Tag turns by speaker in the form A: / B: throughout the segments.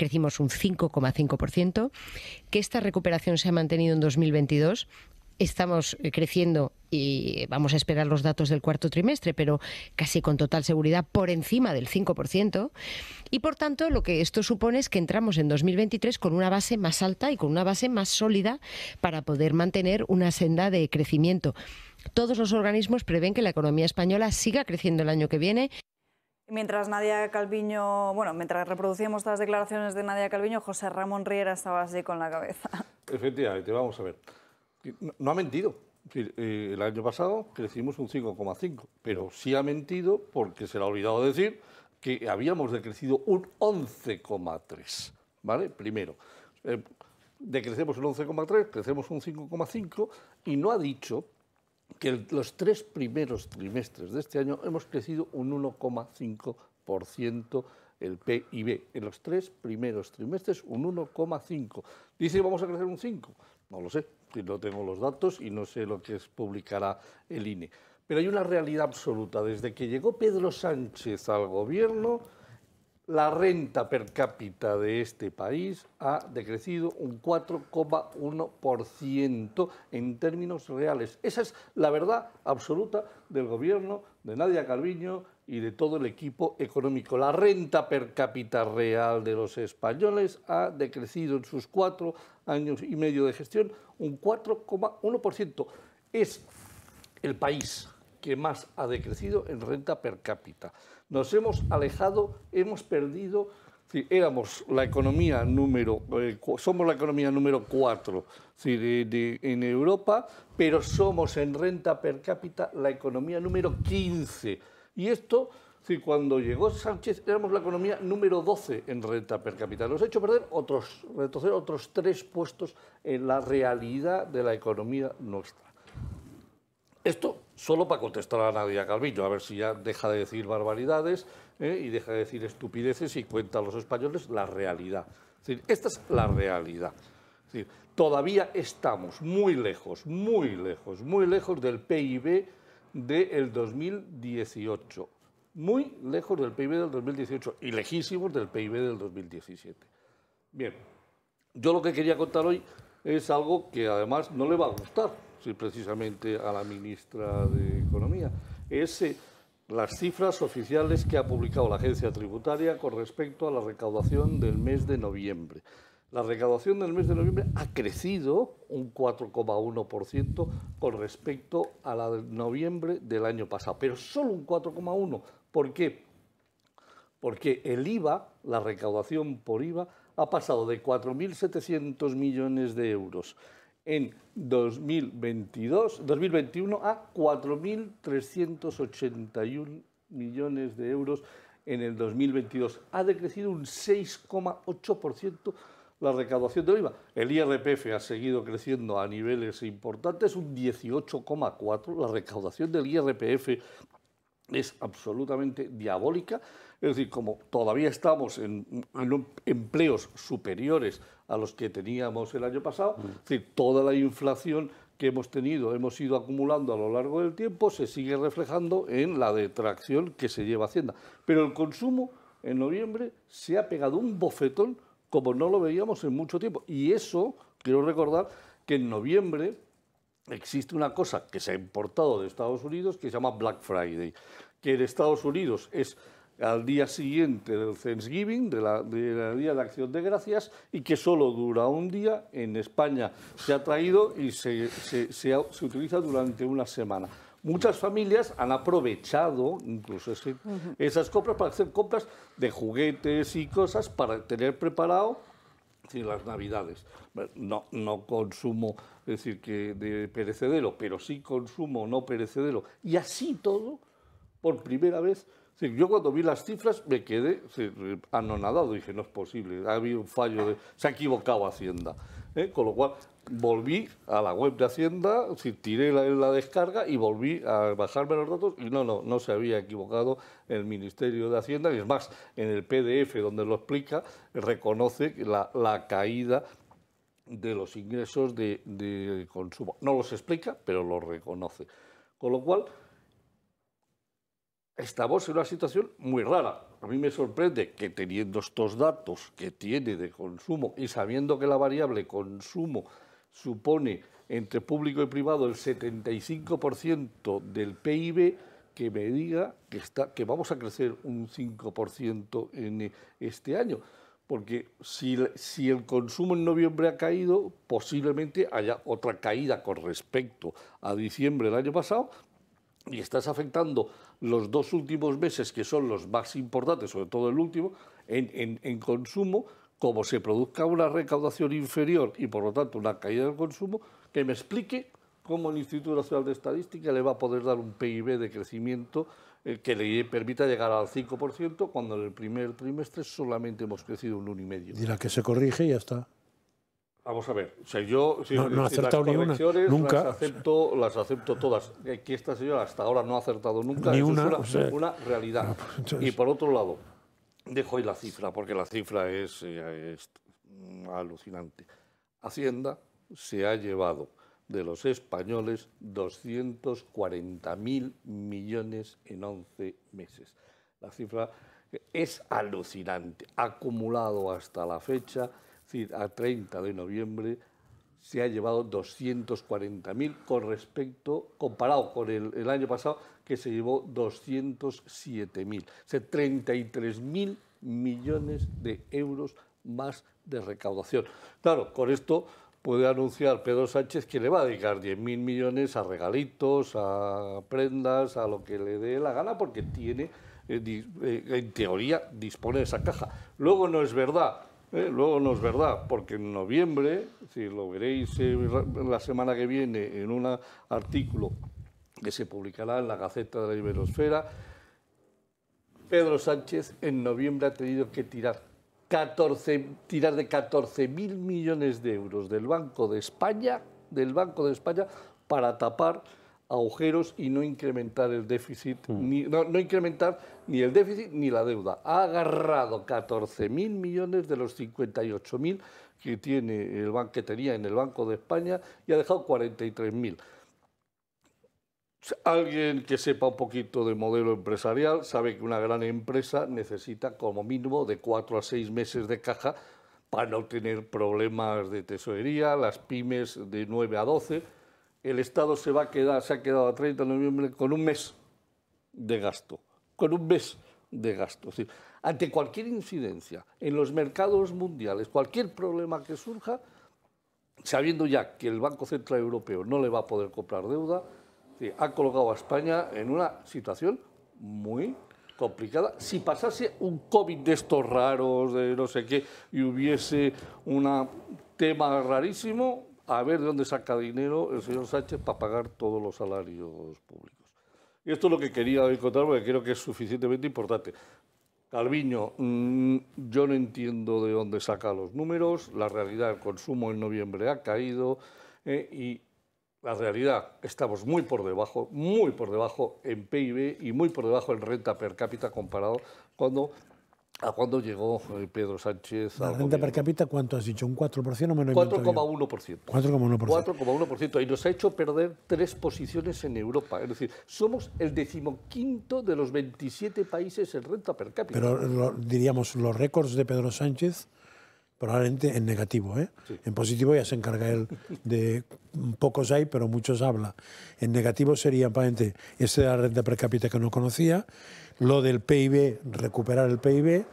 A: crecimos un 5,5%, que esta recuperación se ha mantenido en 2022 estamos eh, creciendo y vamos a esperar los datos del cuarto trimestre, pero casi con total seguridad por encima del 5%. Y por tanto, lo que esto supone es que entramos en 2023 con una base más alta y con una base más sólida para poder mantener una senda de crecimiento. Todos los organismos prevén que la economía española siga creciendo el año que viene.
B: Mientras Nadia Calviño, bueno, mientras reproducíamos las declaraciones de Nadia Calviño, José Ramón Riera estaba así con la cabeza. Efectivamente, vamos a ver. No ha mentido. Eh, el año pasado crecimos un 5,5, pero sí ha mentido porque se le ha olvidado decir que habíamos decrecido un 11,3. ¿Vale? Primero, eh, decrecemos un 11,3, crecemos un 5,5 y no ha dicho que los tres primeros trimestres de este año hemos crecido un 1,5% el PIB. En los tres primeros trimestres un 1,5. Dice vamos a crecer un 5. No lo sé, no tengo los datos y no sé lo que publicará el INE. Pero hay una realidad absoluta. Desde que llegó Pedro Sánchez al gobierno, la renta per cápita de este país ha decrecido un 4,1% en términos reales. Esa es la verdad absoluta del gobierno de Nadia Calviño y de todo el equipo económico. La renta per cápita real de los españoles ha decrecido en sus cuatro años y medio de gestión un 4,1%. Es el país que más ha decrecido en renta per cápita nos hemos alejado, hemos perdido éramos la economía número, eh, somos la economía número 4 en Europa, pero somos en renta per cápita la economía número 15. Y esto, si cuando llegó Sánchez, éramos la economía número 12 en renta per cápita. Nos ha hecho perder otros, otros tres puestos en la realidad de la economía nuestra. Esto solo para contestar a Nadia Calviño, a ver si ya deja de decir barbaridades ¿eh? y deja de decir estupideces y cuenta a los españoles la realidad. esta es la realidad. todavía estamos muy lejos, muy lejos, muy lejos del PIB del 2018. Muy lejos del PIB del 2018 y lejísimos del PIB del 2017. Bien, yo lo que quería contar hoy es algo que además no le va a gustar precisamente a la ministra de Economía, es eh, las cifras oficiales que ha publicado la agencia tributaria con respecto a la recaudación del mes de noviembre. La recaudación del mes de noviembre ha crecido un 4,1% con respecto a la de noviembre del año pasado, pero solo un 4,1%. ¿Por qué? Porque el IVA, la recaudación por IVA, ha pasado de 4.700 millones de euros en 2022, 2021 a 4.381 millones de euros en el 2022. Ha decrecido un 6,8% la recaudación de IVA. El IRPF ha seguido creciendo a niveles importantes, un 18,4%. La recaudación del IRPF es absolutamente diabólica. Es decir, como todavía estamos en, empleos superiores a los que teníamos el año pasado, mm. decir, toda la inflación que hemos tenido, hemos ido acumulando a lo largo del tiempo, se sigue reflejando en la detracción que se lleva Hacienda. Pero el consumo en noviembre se ha pegado un bofetón como no lo veíamos en mucho tiempo. Y eso, quiero recordar, que en noviembre existe una cosa que se ha importado de Estados Unidos que se llama Black Friday, que en Estados Unidos es al día siguiente del Thanksgiving, del de la Día de Acción de Gracias, y que solo dura un día, en España se ha traído y se, utiliza durante una semana. Muchas familias han aprovechado incluso esas compras para hacer compras de juguetes y cosas para tener preparado Sí, las navidades. No, no consumo, es decir, que de perecedero, pero sí consumo no perecedero. Y así todo, por primera vez, yo cuando vi las cifras me quedé anonadado. Dije, no es posible, ha habido un fallo, de, se ha equivocado Hacienda. ¿eh? Con lo cual, volví a la web de Hacienda, tiré la, descarga y volví a bajarme los datos y no, no, no se había equivocado el Ministerio de Hacienda y es más, en el PDF donde lo explica, reconoce la, caída de los ingresos de, de consumo. No los explica, pero los reconoce. Con lo cual, estamos en una situación muy rara. A mí me sorprende que teniendo estos datos que tiene de consumo y sabiendo que la variable consumo supone entre público y privado el 75% del PIB, que me diga que, está, que vamos a crecer un 5% en este año. Porque si, el consumo en noviembre ha caído, posiblemente haya otra caída con respecto a diciembre del año pasado, y estás afectando los dos últimos meses, que son los más importantes, sobre todo el último, en consumo, como se produzca una recaudación inferior y por lo tanto una caída del consumo, que me explique cómo el Instituto Nacional de Estadística le va a poder dar un PIB de crecimiento eh, que le permita llegar al 5% cuando en el primer trimestre solamente hemos crecido un 1,5%.
A: Dirá que se corrige y ya está.
B: Vamos a ver, yo si no, no ni una. nunca. Las acepto, las acepto todas. Aquí eh, esta señora hasta ahora no ha acertado nunca, ni una, es una, realidad. Ah, pues y por otro lado, Dejo ahí la cifra, porque la cifra eh, es, alucinante. Hacienda se ha llevado de los españoles 240.000 millones en 11 meses. La cifra es alucinante, acumulado hasta la fecha, es decir, a 30 de noviembre, se ha llevado 240.000 con respecto, comparado con el, año pasado, que se llevó 207.000. O sea, 33.000 millones de euros más de recaudación. Claro, con esto puede anunciar Pedro Sánchez que le va a dedicar 10.000 millones a regalitos, a prendas, a lo que le dé la gana, porque tiene, eh, eh, en teoría, dispone de esa caja. Luego no es verdad eh, luego no es verdad, porque en noviembre, si lo veréis eh, la semana que viene en un artículo que se publicará en la Gaceta de la Iberosfera, Pedro Sánchez en noviembre ha tenido que tirar, 14, tirar de 14.000 millones de euros del Banco de España, del Banco de España para tapar agujeros y no incrementar el déficit, mm. ni, no, incrementar ni el déficit ni la deuda. Ha agarrado 14.000 millones de los 58.000 que tiene el banquetería en el Banco de España y ha dejado 43.000. Alguien que sepa un poquito de modelo empresarial sabe que una gran empresa necesita como mínimo de 4 a 6 meses de caja para no tener problemas de tesorería, las pymes de 9 a 12 el Estado se va a quedar, se ha quedado a 30 de noviembre con un mes de gasto, con un mes de gasto. Es ante cualquier incidencia en los mercados mundiales, cualquier problema que surja, sabiendo ya que el Banco Central Europeo no le va a poder comprar deuda, ha colocado a España en una situación muy complicada. Si pasase un COVID de estos raros, de no sé qué, y hubiese un tema rarísimo, a ver de dónde saca dinero el señor Sánchez para pagar todos los salarios públicos. Y esto es lo que quería contar porque creo que es suficientemente importante. Calviño, mm, yo no entiendo de dónde saca los números, la realidad, del consumo en noviembre ha caído eh, y la realidad, estamos muy por debajo, muy por debajo en PIB y muy por debajo en renta per cápita comparado cuando ¿A cuándo llegó eh, Pedro Sánchez?
A: ¿La renta per cápita cuánto has dicho? ¿Un 4% o menos? 4,1%. 4,1%.
B: 4,1%. Y nos ha hecho perder tres posiciones en Europa. Es decir, somos el decimoquinto de los 27 países en renta per cápita.
A: Pero diríamos, los récords de Pedro Sánchez probablemente en negativo. ¿eh? En positivo ya se encarga él de pocos hay, pero muchos habla. En negativo sería, probablemente, esa de la renta per cápita que no conocía, lo del PIB, recuperar el PIB,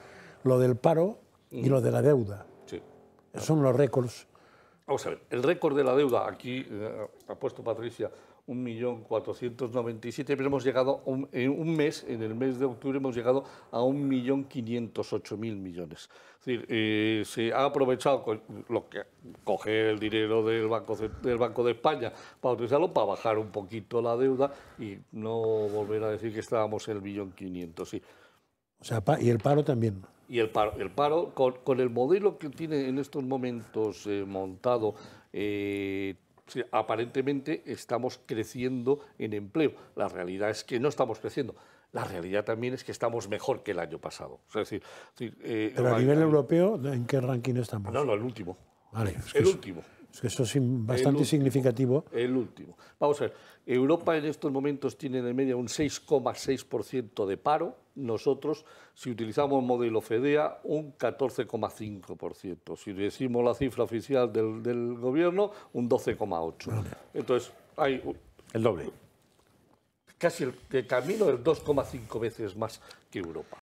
A: lo del paro y mm. lo de la deuda. Sí. son los récords.
B: Vamos a ver, el récord de la deuda, aquí eh, ha puesto Patricia 1.497.000, pero hemos llegado en un mes, en el mes de octubre, hemos llegado a 1.508.000 millones. Es decir, eh, se ha aprovechado lo que, coger el dinero del Banco, del Banco de España para utilizarlo, para bajar un poquito la deuda y no volver a decir que estábamos en el 1.500.000, sí.
A: O sea, y el paro también.
B: Y el paro, el paro con, el modelo que tiene en estos momentos eh, montado eh, aparentemente estamos creciendo en empleo. La realidad es que no estamos creciendo. La realidad también es que estamos mejor que el año pasado. decir, eh, Pero a nivel
A: europeo, ¿en qué ranking estamos? No, no,
B: el último. Vale, el último.
A: Eso es bastante significativo.
B: El último. Vamos a ver, Europa en estos momentos tiene de media un 6,6% de paro, nosotros, si utilizamos el modelo FEDEA, un 14,5%. Si decimos la cifra oficial del, gobierno, un 12,8%. Entonces, hay... El doble casi el, el, camino es 2,5 veces más que Europa.